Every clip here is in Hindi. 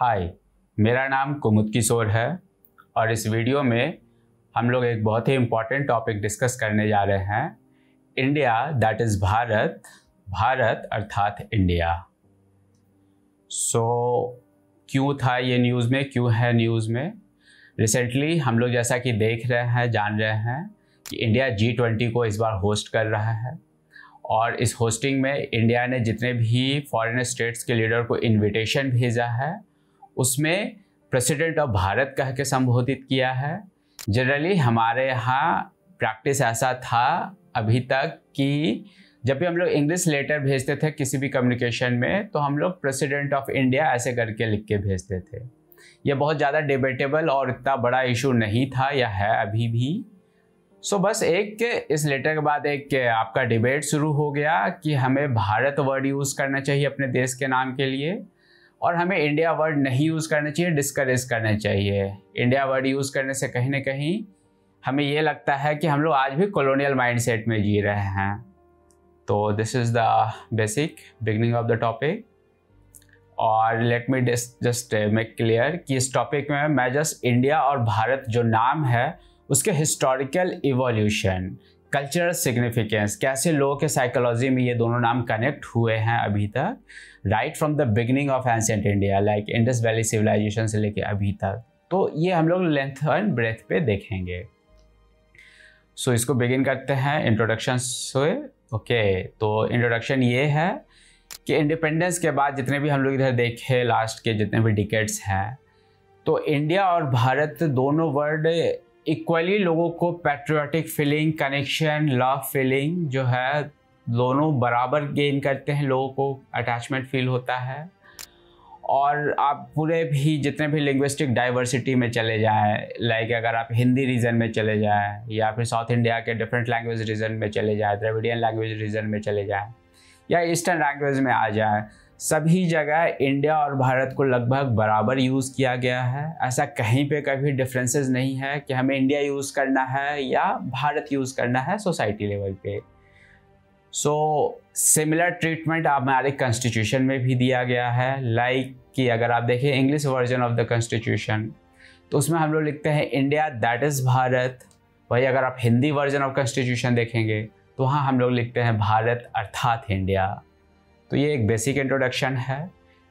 हाय मेरा नाम कुमुद किशोर है और इस वीडियो में हम लोग एक बहुत ही इम्पॉर्टेंट टॉपिक डिस्कस करने जा रहे हैं India that is Bharat Bharat अर्थात इंडिया सो so, क्यों था ये न्यूज़ में क्यों है न्यूज़ में रिसेंटली हम लोग जैसा कि देख रहे हैं जान रहे हैं कि इंडिया जी ट्वेंटी को इस बार होस्ट कर रहा है और इस होस्टिंग में इंडिया ने जितने भी फॉरेन स्टेट्स के लीडर को इनविटेशन भेजा है उसमें प्रेसिडेंट ऑफ भारत कह के संबोधित किया है जनरली हमारे यहाँ प्रैक्टिस ऐसा था अभी तक कि जब भी हम लोग इंग्लिश लेटर भेजते थे किसी भी कम्युनिकेशन में तो हम लोग प्रेसिडेंट ऑफ इंडिया ऐसे करके लिख के भेजते थे यह बहुत ज़्यादा डिबेटेबल और इतना बड़ा इशू नहीं था या है अभी भी सो so, बस एक इस लेटर के बाद एक आपका डिबेट शुरू हो गया कि हमें भारत वर्ड यूज़ करना चाहिए अपने देश के नाम के लिए और हमें इंडिया वर्ड नहीं यूज़ करना चाहिए डिस्करेज करना चाहिए इंडिया वर्ड यूज़ करने से कहीं ना कहीं हमें ये लगता है कि हम लोग आज भी कॉलोनियल माइंडसेट में जी रहे हैं तो this is the basic beginning of the topic और let me just make clear कि इस टॉपिक में मैं जस्ट इंडिया और भारत जो नाम है उसके हिस्टोरिकल इवोल्यूशन कल्चरल सिग्निफिकेंस कैसे लोगों के साइकोलॉजी में ये दोनों नाम कनेक्ट हुए हैं अभी तक right from the beginning of ancient India like Indus valley civilization से लेके अभी तक तो ये हम लोग लेंथ एंड ब्रेथ पे देखेंगे सो so, इसको बिगिन करते हैं इंट्रोडक्शन से ओके तो इंट्रोडक्शन ये है कि इंडिपेंडेंस के बाद जितने भी हम लोग इधर देखे लास्ट के जितने भी डिकेट्स हैं तो इंडिया और भारत दोनों वर्ड इक्वली लोगों को patriotic feeling connection love feeling जो है दोनों बराबर गेन करते हैं लोगों को अटैचमेंट फील होता है और आप पूरे भी जितने भी लिंग्विस्टिक डाइवर्सिटी में चले जाएँ लाइक अगर आप हिंदी रीजन में चले जाएँ या फिर साउथ इंडिया के डिफरेंट लैंग्वेज रीजन में चले जाएँ द्रविडियन लैंग्वेज रीजन में चले जाएँ या ईस्टर्न लैंग्वेज में आ जाएँ सभी जगह इंडिया और भारत को लगभग बराबर यूज़ किया गया है ऐसा कहीं पे कभी डिफरेंसेस नहीं है कि हमें इंडिया यूज़ करना है या भारत यूज़ करना है सोसाइटी लेवल पे सो सिमिलर ट्रीटमेंट हमारे कॉन्स्टिट्यूशन में भी दिया गया है लाइक like कि अगर आप देखें English version of the constitution तो उसमें हम लोग लिखते हैं इंडिया दैट इज़ भारत वही अगर आप हिंदी वर्जन ऑफ कॉन्स्टिट्यूशन देखेंगे तो वहाँ हम लोग लिखते हैं भारत अर्थात इंडिया तो ये एक बेसिक इंट्रोडक्शन है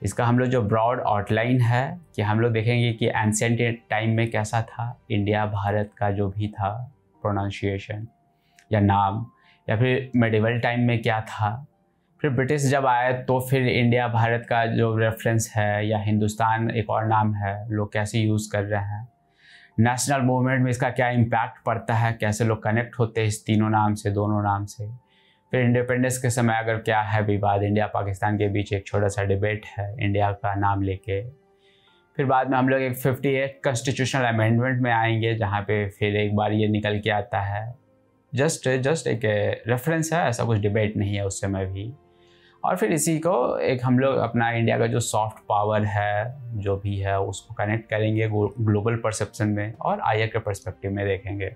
इसका हम लोग जो ब्रॉड आउटलाइन है कि हम लोग देखेंगे कि एंसेंट टाइम में कैसा था इंडिया भारत का जो भी था प्रोनाउंशिएशन या नाम या फिर मेडिवल टाइम में क्या था फिर ब्रिटिश जब आए तो फिर इंडिया भारत का जो रेफरेंस है या हिंदुस्तान एक और नाम है लोग कैसे यूज़ कर रहे हैं नेशनल मूवमेंट में इसका क्या इम्पैक्ट पड़ता है कैसे लोग कनेक्ट होते हैं इस तीनों नाम से दोनों नाम से फिर इंडिपेंडेंस के समय अगर क्या है विवाद इंडिया पाकिस्तान के बीच एक छोटा सा डिबेट है इंडिया का नाम लेके फिर बाद में हम लोग एक फिफ्टी एट कॉन्स्टिट्यूशनल अमेंडमेंट में आएंगे जहाँ पे फिर एक बार ये निकल के आता है जस्ट जस्ट एक रेफरेंस eh, है ऐसा कुछ डिबेट नहीं है उस समय भी और फिर इसी को एक हम लोग अपना इंडिया का जो सॉफ्ट पावर है जो भी है उसको कनेक्ट करेंगे ग्लोबल परसेप्शन में और आई के परस्पेक्टिव में देखेंगे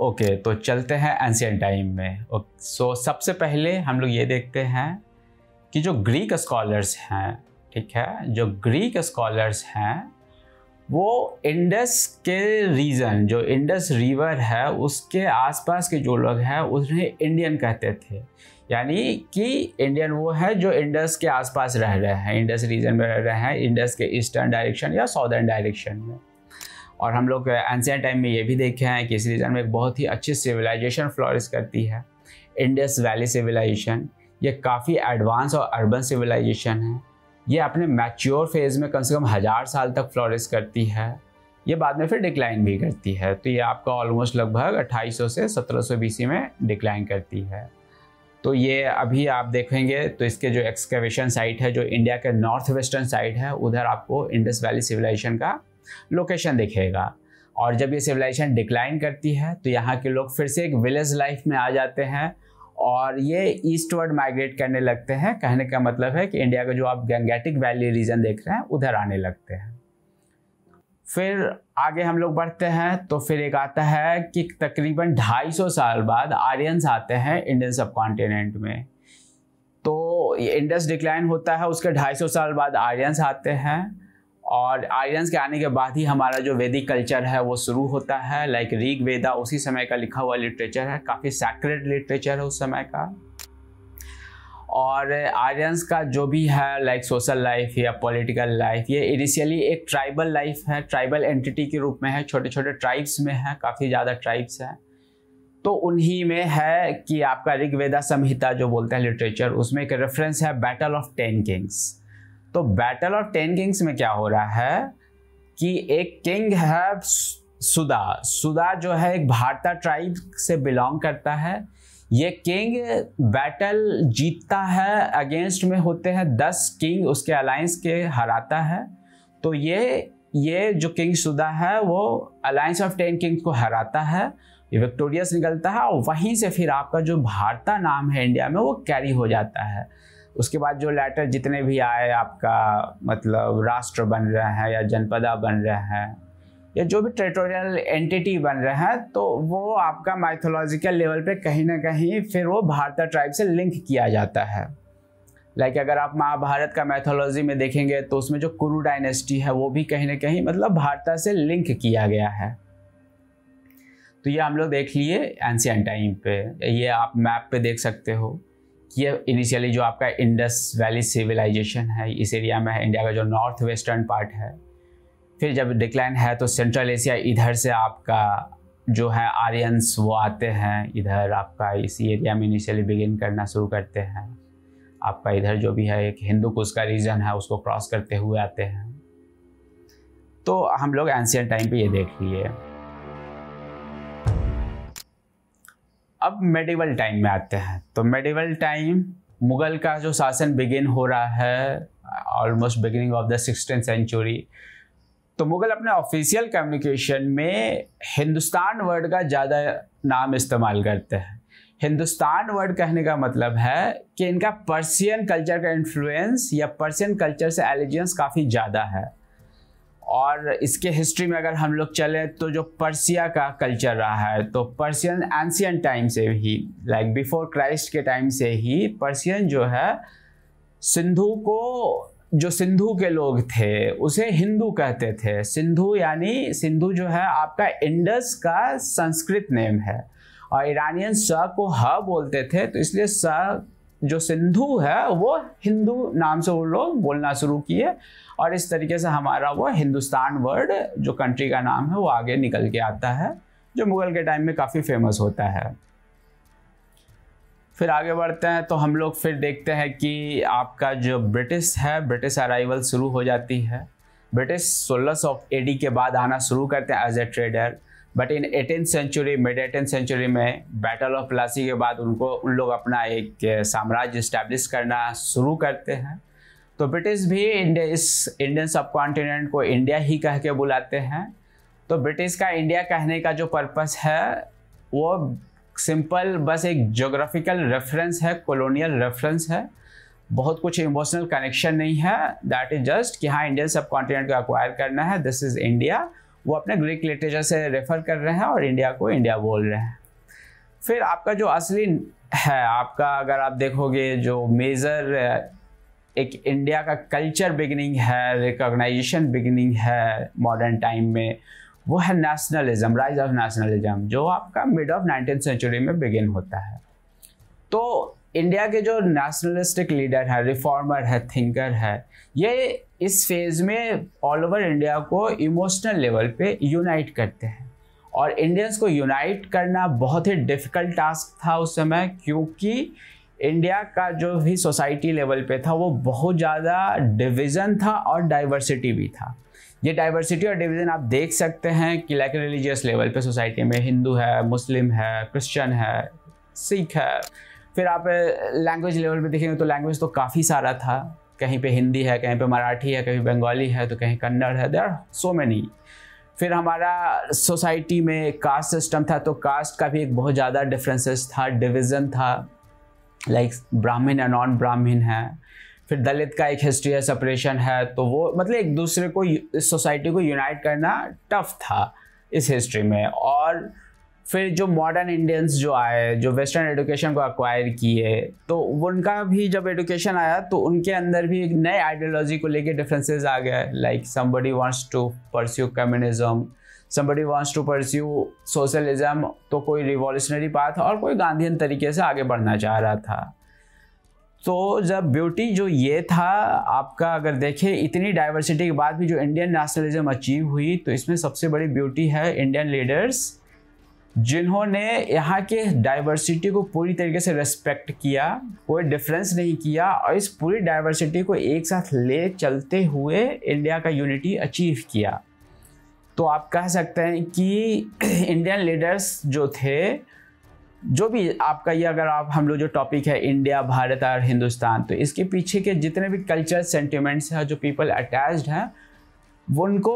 ओके okay, तो चलते हैं एंशियन टाइम में सो okay, so, सबसे पहले हम लोग ये देखते हैं कि जो ग्रीक स्कॉलर्स हैं ठीक है जो ग्रीक स्कॉलर्स हैं वो इंडस के रीजन जो इंडस रिवर है उसके आसपास के जो लोग हैं उन्हें इंडियन कहते थे यानी कि इंडियन वो है जो इंडस के आसपास रह रहे हैं इंडस रीजन में रह रहे हैं इंडस के ईस्टर्न डायरेक्शन या साउदर्न डायरेक्शन में और हम लोग एंशियन टाइम में ये भी देखे हैं कि इस रीजन में एक बहुत ही अच्छी सिविलाइजेशन फ्लॉरिश करती है इंडस वैली सिविलाइजेशन ये काफ़ी एडवांस और अर्बन सिविलाइजेशन है ये अपने मैच्योर फेज़ में कम से कम हज़ार साल तक फ्लोरिस करती है ये बाद में फिर डिक्लाइन भी करती है तो ये आपका ऑलमोस्ट लगभग 2800 से 1700 सौ बीसी में डिक्लाइन करती है तो ये अभी आप देखेंगे तो इसके जो एक्सकेवेशन साइट है जो इंडिया के नॉर्थ वेस्टर्न साइट है उधर आपको इंडस वैली सिविलाइजेशन का लोकेशन दिखेगा और जब ये सिविलाइजेशन डिक्लाइन करती है तो यहाँ के लोग फिर से एक विलेज लाइफ में आ जाते हैं और ये ईस्टवर्ड माइग्रेट करने लगते हैं कहने का मतलब है कि इंडिया का जो आप गंगेटिक वैली रीजन देख रहे हैं उधर आने लगते हैं फिर आगे हम लोग बढ़ते हैं तो फिर एक आता है कि तकरीबन 250 साल बाद आर्यंस आते हैं इंडियन सब कॉन्टिनेंट में तो इंडस डिक्लाइन होता है उसके 250 साल बाद आर्यंस आते हैं और आयरन्स के आने के बाद ही हमारा जो वैदिक कल्चर है वो शुरू होता है लाइक ऋग वेदा उसी समय का लिखा हुआ लिटरेचर है काफ़ी सैक्रेट लिटरेचर है उस समय का और आर्यंस का जो भी है लाइक सोशल लाइफ या पॉलिटिकल लाइफ ये इनिशियली एक ट्राइबल लाइफ है ट्राइबल एंटिटी के रूप में है छोटे छोटे ट्राइब्स में है काफ़ी ज़्यादा ट्राइब्स हैं तो उन्हीं में है कि आपका ऋग्वेदा संहिता जो बोलते हैं लिटरेचर उसमें एक रेफरेंस है बैटल ऑफ टेन किंग्स तो बैटल ऑफ टेन किंग्स में क्या हो रहा है कि एक किंग है सुदा सुदा जो है एक भारता ट्राइब से बिलोंग करता है ये किंग बैटल जीतता है अगेंस्ट में होते हैं दस किंग उसके अलायंस के हराता है तो ये ये जो किंग सुदा है वो अलायंस ऑफ टेन किंग्स को हराता है ये विक्टोरियस निकलता है और वहीं से फिर आपका जो भारता नाम है इंडिया में वो कैरी हो जाता है उसके बाद जो लेटर जितने भी आए आपका मतलब राष्ट्र बन रहे हैं या जनपदा बन रहे हैं या जो भी टेरिटोरियल एंटिटी बन रहे हैं तो वो आपका माइथोलॉजिकल लेवल पे कहीं ना कहीं फिर वो भारत ट्राइब से लिंक किया जाता है लाइक like अगर आप महाभारत का मैथोलॉजी में देखेंगे तो उसमें जो कुरु डायनेस्टी है वो भी कहीं ना कहीं मतलब भारत से लिंक किया गया है तो ये हम लोग देख लिए एनशियन टाइम पे ये आप मैप पे देख सकते हो ये इनिशियली जो आपका इंडस वैली सिविलाइजेशन है इस एरिया में है इंडिया का जो नॉर्थ वेस्टर्न पार्ट है फिर जब डिक्लाइन है तो सेंट्रल एशिया इधर से आपका जो है आर्यंस वो आते हैं इधर आपका इसी एरिया में इनिशियली बिगिन करना शुरू करते हैं आपका इधर जो भी है एक हिंदू कुश का रीजन है उसको क्रॉस करते हुए आते हैं तो हम लोग एंशियन टाइम पे ये देख लिए अब मेडिवल टाइम में आते हैं तो मेडिवल टाइम मुगल का जो शासन बिगिन हो रहा है almost beginning of the sixteen century तो मुगल अपने ऑफिशियल कम्युनिकेशन में हिंदुस्तान वर्ड का ज़्यादा नाम इस्तेमाल करते हैं हिंदुस्तान वर्ड कहने का मतलब है कि इनका पर्सियन कल्चर का इन्फ्लुएंस या पर्सियन कल्चर से एलिजेंस काफ़ी ज़्यादा है और इसके हिस्ट्री में अगर हम लोग चलें तो जो पर्सिया का कल्चर रहा है तो पर्सियन एंशियन टाइम से ही लाइक बिफोर क्राइस्ट के टाइम से ही पर्सियन जो है सिंधु को जो सिंधु के लोग थे उसे हिंदू कहते थे सिंधु यानी सिंधु जो है आपका इंडस का संस्कृत नेम है और ईरानियन स को ह बोलते थे तो इसलिए स जो सिंधु है वो हिंदू नाम से वो लोग बोलना शुरू किए और इस तरीके से हमारा वो हिंदुस्तान वर्ड जो कंट्री का नाम है वो आगे निकल के आता है जो मुगल के टाइम में काफ़ी फेमस होता है फिर आगे बढ़ते हैं तो हम लोग फिर देखते हैं कि आपका जो ब्रिटिश है ब्रिटिश अराइवल शुरू हो जाती है ब्रिटिश सोलह सौ एडी के बाद आना शुरू करते हैं as a trader but in eighteen century mid eighteen century में बैटल ऑफ प्लासी के बाद उनको उन लोग अपना एक साम्राज्य इस्टेब्लिश करना शुरू करते हैं तो ब्रिटिश भी इंडिया इस इंडियन सब कॉन्टिनेंट को इंडिया ही कह के बुलाते हैं तो ब्रिटिश का इंडिया कहने का जो पर्पस है वो सिंपल बस एक जोग्राफिकल रेफरेंस है कॉलोनियल रेफरेंस है बहुत कुछ इमोशनल कनेक्शन नहीं है दैट इज जस्ट कि हाँ इंडियन सब कॉन्टिनेंट को एक्वायर करना है दिस इज़ इंडिया वो अपने ग्रीक लिटरेचर से रेफ़र कर रहे हैं और इंडिया को इंडिया बोल रहे हैं फिर आपका जो असली है आपका अगर आप देखोगे जो मेजर एक इंडिया का कल्चर बिगनिंग है रिकॉग्नाइजेशन बिगनिंग है मॉडर्न टाइम में वो है नेशनलिज्म राइज ऑफ नेशनलिज्म जो आपका मिड ऑफ नाइनटीन सेंचुरी में बिगिन होता है तो इंडिया के जो नेशनलिस्टिक लीडर है रिफॉर्मर है थिंकर है ये इस फेज में ऑल ओवर इंडिया को इमोशनल लेवल पे यूनाइट करते हैं और इंडियंस को यूनाइट करना बहुत ही डिफ़िकल्ट टास्क था उस समय क्योंकि इंडिया का जो भी सोसाइटी लेवल पे था वो बहुत ज़्यादा डिवीज़न था और डाइवर्सिटी भी था ये डाइवर्सिटी और डिवीज़न आप देख सकते हैं कि लाइक रिलीजियस लेवल पे सोसाइटी में हिंदू है मुस्लिम है क्रिश्चियन है सिख है फिर आप लैंग्वेज लेवल पे देखेंगे तो लैंग्वेज तो काफ़ी सारा था कहीं पे हिंदी है कहीं पे मराठी है कहीं बंगाली है तो कहीं कन्नड़ है देर सो मैनी फिर हमारा सोसाइटी में कास्ट सिस्टम था तो कास्ट का भी एक बहुत ज़्यादा डिफरेंसेस था डिविज़न था लाइक ब्राह्मण या नॉन ब्राह्मण है फिर दलित का एक हिस्ट्री है सेपरेशन है तो वो मतलब एक दूसरे को सोसाइटी को यूनाइट करना टफ था इस हिस्ट्री में और फिर जो मॉडर्न इंडियंस जो आए जो वेस्टर्न एडुकेशन को अक्वायर किए तो उनका भी जब एडुकेशन आया तो उनके अंदर भी एक नए आइडियोलॉजी को लेके डिफरेंसेस आ गए like somebody wants to pursue communism somebody wants to pursue socialism तो कोई रिवॉल्यूशनरी पाथ और कोई गांधीन तरीके से आगे बढ़ना चाह रहा था तो जब ब्यूटी जो ये था आपका अगर देखें इतनी डाइवर्सिटी के बाद भी जो इंडियन नेशनलिज्म अचीव हुई तो इसमें सबसे बड़ी ब्यूटी है इंडियन लीडर्स जिन्होंने यहाँ के डाइवर्सिटी को पूरी तरीके से रेस्पेक्ट किया कोई डिफरेंस नहीं किया और इस पूरी डाइवर्सिटी को एक साथ ले चलते हुए इंडिया का यूनिटी अचीव किया तो आप कह सकते हैं कि इंडियन लीडर्स जो थे जो भी आपका ये अगर आप हम लोग जो टॉपिक है इंडिया भारत और हिंदुस्तान तो इसके पीछे के जितने भी कल्चर सेंटिमेंट्स हैं जो पीपल अटैच्ड हैं उनको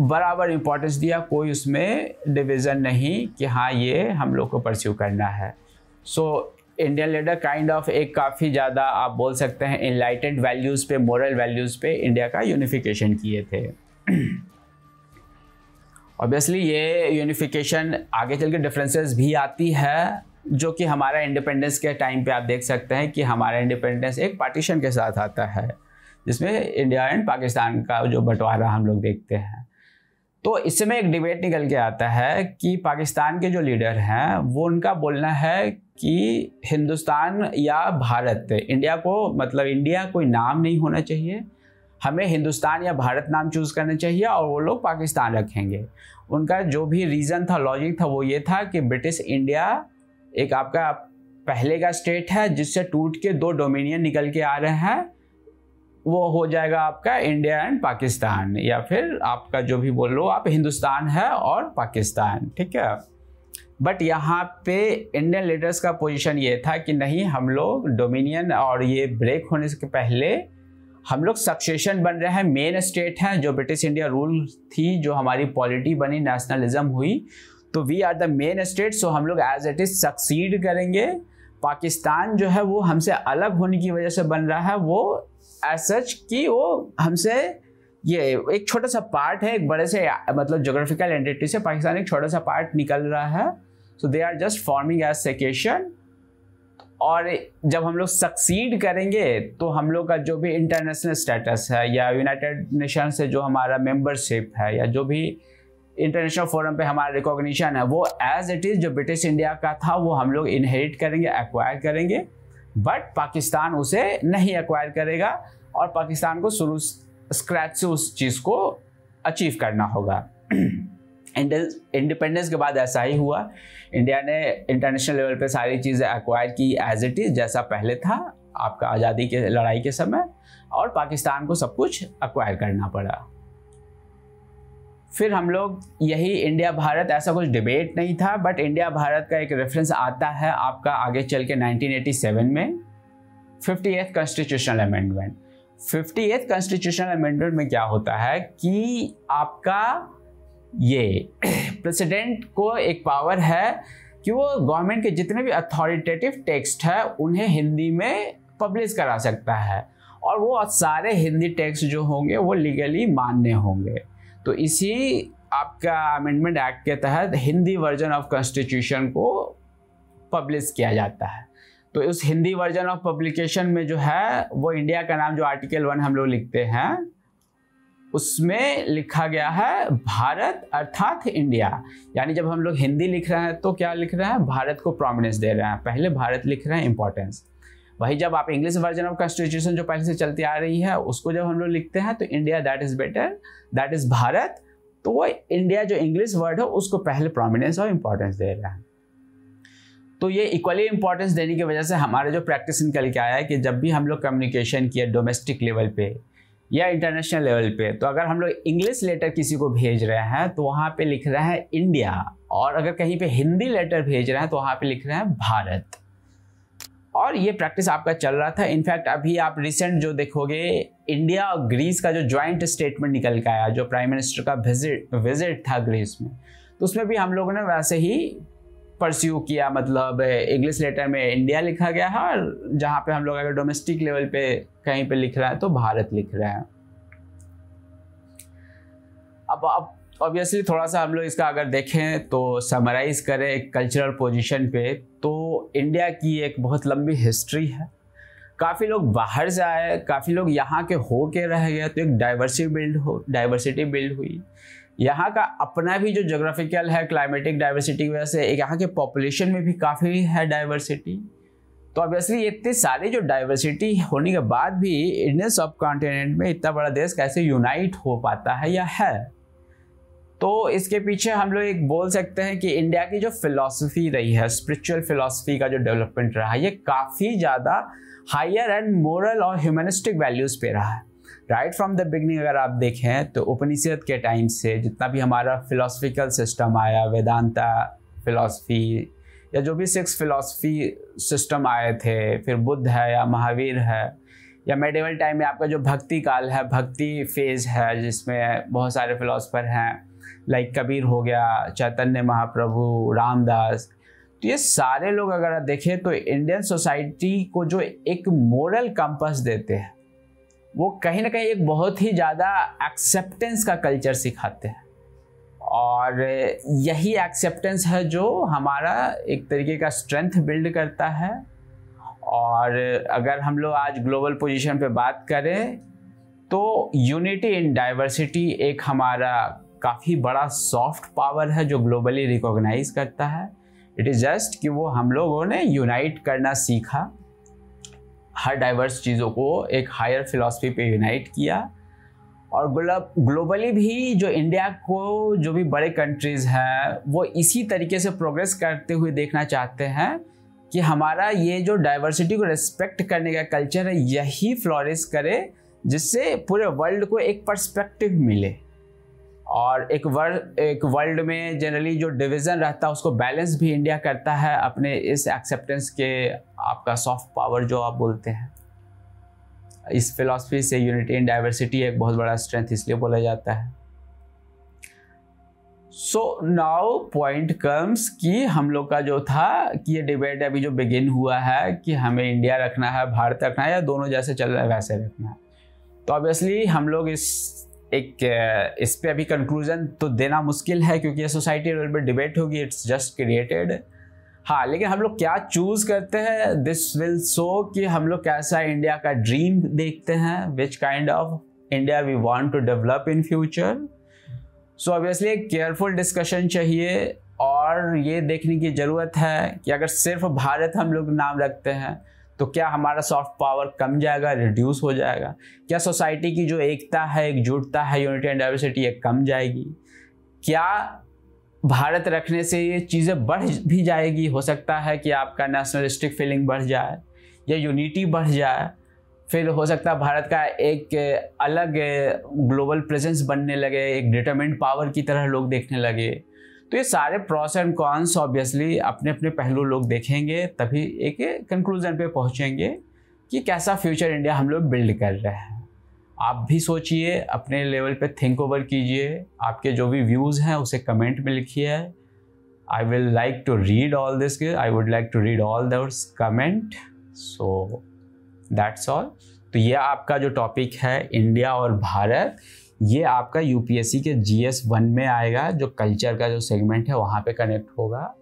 बराबर इम्पोर्टेंस दिया कोई उसमें डिवीज़न नहीं कि हाँ ये हम लोग को परस्यू करना है so Indian leader kind of एक काफ़ी ज़्यादा आप बोल सकते हैं इनलाइटेड वैल्यूज़ पे मॉरल वैल्यूज़ पे इंडिया का यूनिफिकेशन किए थे ऑब्वियसली ये यूनिफिकेशन आगे चल के डिफरेंसेस भी आती है जो कि हमारा इंडिपेंडेंस के टाइम पे आप देख सकते हैं कि हमारा इंडिपेंडेंस एक पार्टीशन के साथ आता है जिसमें इंडिया एंड पाकिस्तान का जो बंटवारा हम लोग देखते हैं तो इसमें एक डिबेट निकल के आता है कि पाकिस्तान के जो लीडर हैं वो उनका बोलना है कि हिंदुस्तान या भारत इंडिया को मतलब इंडिया कोई नाम नहीं होना चाहिए हमें हिंदुस्तान या भारत नाम चूज़ करना चाहिए और वो लोग पाकिस्तान रखेंगे उनका जो भी रीज़न था लॉजिक था वो ये था कि ब्रिटिश इंडिया एक आपका पहले का स्टेट है जिससे टूट के दो डोमिनियन निकल के आ रहे हैं वो हो जाएगा आपका इंडिया एंड पाकिस्तान या फिर आपका जो भी बोल लो आप हिंदुस्तान है और पाकिस्तान ठीक है बट यहाँ पे इंडियन लीडर्स का पोजीशन ये था कि नहीं हम लोग डोमिनियन और ये ब्रेक होने से पहले हम लोग सक्सेशन बन रहे हैं मेन स्टेट हैं जो ब्रिटिश इंडिया रूल थी जो हमारी पॉलिटी बनी नेशनलिज्म हुई तो we are the main state so हम लोग एज इट इज़ सक्सीड करेंगे पाकिस्तान जो है वो हमसे अलग होने की वजह से बन रहा है वो एज सच कि वो हमसे ये एक छोटा सा पार्ट है एक बड़े से मतलब जोग्राफिकल एंटिटी से पाकिस्तान एक छोटा सा पार्ट निकल रहा है so they are just forming as secession और जब हम लोग सक्सीड करेंगे तो हम लोग का जो भी इंटरनेशनल स्टेटस है या यूनाइटेड नेशन से जो हमारा मेंबरशिप है या जो भी इंटरनेशनल फोरम पे हमारा रिकॉग्निशन है वो एज इट इज़ जो ब्रिटिश इंडिया का था वो हम लोग इनहेरिट करेंगे एक्वायर करेंगे बट पाकिस्तान उसे नहीं एक्वायर करेगा और पाकिस्तान को शुरू स्क्रैच से उस चीज़ को अचीव करना होगा इंडिपेंडेंस के बाद ऐसा ही हुआ इंडिया ने इंटरनेशनल लेवल पे सारी चीज़ें एक्वायर की एज इट इज़ जैसा पहले था आपका आज़ादी के लड़ाई के समय और पाकिस्तान को सब कुछ एक्वायर करना पड़ा फिर हम लोग यही इंडिया भारत ऐसा कुछ डिबेट नहीं था बट इंडिया भारत का एक रेफरेंस आता है आपका आगे चल के 1987 में fifty eighth constitutional amendment fifty eighth constitutional amendment में क्या होता है कि आपका ये प्रेसिडेंट को एक पावर है कि वो गवर्नमेंट के जितने भी अथॉरिटेटिव टेक्स्ट है उन्हें हिंदी में पब्लिश करा सकता है और वो सारे हिंदी टेक्स्ट जो होंगे वो लीगली मान्य होंगे तो इसी आपका अमेंडमेंट एक्ट के तहत हिंदी वर्जन ऑफ कॉन्स्टिट्यूशन को पब्लिश किया जाता है तो उस हिंदी वर्जन ऑफ पब्लिकेशन में जो है वो इंडिया का नाम जो आर्टिकल वन हम लोग लिखते हैं उसमें लिखा गया है भारत अर्थात इंडिया यानी जब हम लोग हिंदी लिख रहे हैं तो क्या लिख रहे हैं भारत को प्रोमिनेंस दे रहे हैं पहले भारत लिख रहे हैं इंपॉर्टेंस वही जब आप इंग्लिश वर्जन ऑफ कॉन्स्टिट्यूशन जो पहले से चलती आ रही है उसको जब हम लोग लिखते हैं तो India that is better that is Bharat तो वो इंडिया जो इंग्लिश वर्ड है उसको पहले प्रोमिनेंस और इम्पोर्टेंस दे रहा है तो ये इक्वली इंपॉर्टेंस देने की वजह से हमारे जो प्रैक्टिस निकल के आया है कि जब भी हम लोग कम्युनिकेशन किया डोमेस्टिक लेवल पे या इंटरनेशनल लेवल पे तो अगर हम लोग इंग्लिश लेटर किसी को भेज रहे हैं तो वहाँ पे लिख रहे हैं इंडिया और अगर कहीं पे हिंदी लेटर भेज रहे हैं तो वहाँ पे लिख रहे हैं भारत और ये प्रैक्टिस आपका चल रहा था इनफैक्ट अभी आप रिसेंट जो देखोगे इंडिया और ग्रीस का जो ज्वाइंट स्टेटमेंट निकल के आया जो प्राइम मिनिस्टर का विजिट विजिट था ग्रीस में तो उसमें भी हम लोगों ने वैसे ही परस्यू किया मतलब इंग्लिश लेटर में इंडिया लिखा गया है और जहाँ पे हम लोग अगर डोमेस्टिक लेवल पे कहीं पे लिख रहा है तो भारत लिख रहा है अब अब ऑब्वियसली थोड़ा सा हम लोग इसका अगर देखें तो समराइज करें एक कल्चरल पोजीशन पे तो इंडिया की एक बहुत लंबी हिस्ट्री है काफ़ी लोग बाहर से आए काफ़ी लोग यहाँ के हो के रह गए तो एक डाइवर्सिटी बिल्ड हो डाइवर्सिटी बिल्ड हुई यहाँ का अपना भी जो जोग्राफिकल है क्लाइमेटिक डाइवर्सिटी की वजह से एक यहाँ के पॉपुलेशन में भी काफ़ी है डाइवर्सिटी तो ऑब्वियसली इतनी सारी जो डाइवर्सिटी होने के बाद भी इंडियन सब कॉन्टिनेंट में इतना बड़ा देश कैसे यूनाइट हो पाता है या है तो इसके पीछे हम लोग एक बोल सकते हैं कि इंडिया की जो फिलॉसफी रही है स्पिरिचुअल फिलॉसफी का जो डेवलपमेंट रहा है ये काफ़ी ज़्यादा हायर एंड मोरल और ह्यूमनिस्टिक वैल्यूज़ पे रहा है राइट फ्रॉम द बिगनिंग अगर आप देखें तो उपनिषद के टाइम से जितना भी हमारा फिलोसफिकल सिस्टम आया वेदांता फिलॉसफी या जो भी सिक्स फिलॉसफी सिस्टम आए थे फिर बुद्ध है या महावीर है या मेडिवल टाइम में आपका जो भक्ति काल है भक्ति फेज़ है जिसमें बहुत सारे फिलोसफर हैं लाइक कबीर हो गया चैतन्य महाप्रभु रामदास तो ये सारे लोग अगर आप देखें तो इंडियन सोसाइटी को जो एक मॉरल कंपस देते हैं वो कहीं ना कहीं एक बहुत ही ज़्यादा एक्सेप्टेंस का कल्चर सिखाते हैं और यही एक्सेप्टेंस है जो हमारा एक तरीके का स्ट्रेंथ बिल्ड करता है और अगर हम लोग आज ग्लोबल पोजीशन पे बात करें तो यूनिटी इन डाइवर्सिटी एक हमारा काफ़ी बड़ा सॉफ्ट पावर है जो ग्लोबली रिकॉग्नाइज करता है इट इज़ जस्ट कि वो हम लोगों ने यूनाइट करना सीखा हर डाइवर्स चीज़ों को एक हायर फिलॉसफी पे यूनाइट किया और ग्लोब ग्लोबली भी जो इंडिया को जो भी बड़े कंट्रीज़ हैं वो इसी तरीके से प्रोग्रेस करते हुए देखना चाहते हैं कि हमारा ये जो डाइवर्सिटी को रेस्पेक्ट करने का कल्चर है यही फ्लोरिस करे जिससे पूरे वर्ल्ड को एक पर्सपेक्टिव मिले और एक वर्ल्ड एक वर्ल्ड में जनरली जो डिवीज़न रहता है उसको बैलेंस भी इंडिया करता है अपने इस एक्सेप्टेंस के आपका सॉफ्ट पावर जो आप बोलते हैं इस फिलॉसफी से यूनिटी इन डाइवर्सिटी एक बहुत बड़ा स्ट्रेंथ इसलिए बोला जाता है सो नाउ पॉइंट कम्स कि हम लोग का जो था कि ये डिबेट अभी जो बिगिन हुआ है कि हमें इंडिया रखना है भारत रखना है या दोनों जैसे चल रहा है वैसे रखना है तो ऑब्वियसली हम लोग इस एक इस पर अभी कंक्लूजन तो देना मुश्किल है क्योंकि ये सोसाइटी लेवल पर डिबेट होगी इट्स जस्ट क्रिएटेड हाँ लेकिन हम लोग क्या चूज करते हैं दिस विल शो कि हम लोग कैसा इंडिया का ड्रीम देखते हैं which kind of India we want to develop in future so obviously एक केयरफुल डिस्कशन चाहिए और ये देखने की ज़रूरत है कि अगर सिर्फ भारत हम लोग नाम रखते हैं तो क्या हमारा सॉफ्ट पावर कम जाएगा रिड्यूस हो जाएगा क्या सोसाइटी की जो एकता है एकजुटता है यूनिटी एंड डाइवर्सिटी ये कम जाएगी क्या भारत रखने से ये चीज़ें बढ़ भी जाएगी हो सकता है कि आपका नेशनलिस्टिक फीलिंग बढ़ जाए या यूनिटी बढ़ जाए फिर हो सकता है भारत का एक अलग ग्लोबल प्रेजेंस बनने लगे एक डिटर्मेंट पावर की तरह लोग देखने लगे तो ये सारे प्रॉस एंड कॉन्स ऑब्वियसली अपने अपने पहलू लोग देखेंगे तभी एक कंक्लूजन पे पहुँचेंगे कि कैसा फ्यूचर इंडिया हम लोग बिल्ड कर रहे हैं आप भी सोचिए अपने लेवल पे थिंक ओवर कीजिए आपके जो भी व्यूज़ हैं उसे कमेंट में लिखिए I will like to read all this I would like to read all these comment so that's all तो ये आपका जो टॉपिक है इंडिया और भारत ये आपका यूपीएससी के जी एस वन में आएगा जो कल्चर का जो सेगमेंट है वहाँ पे कनेक्ट होगा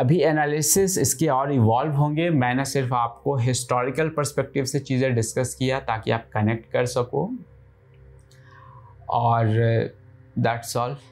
अभी एनालिसिस इसके और इवॉल्व होंगे मैंने सिर्फ आपको हिस्टोरिकल परस्पेक्टिव से चीज़ें डिस्कस किया ताकि आप कनेक्ट कर सको और दैट्स ऑल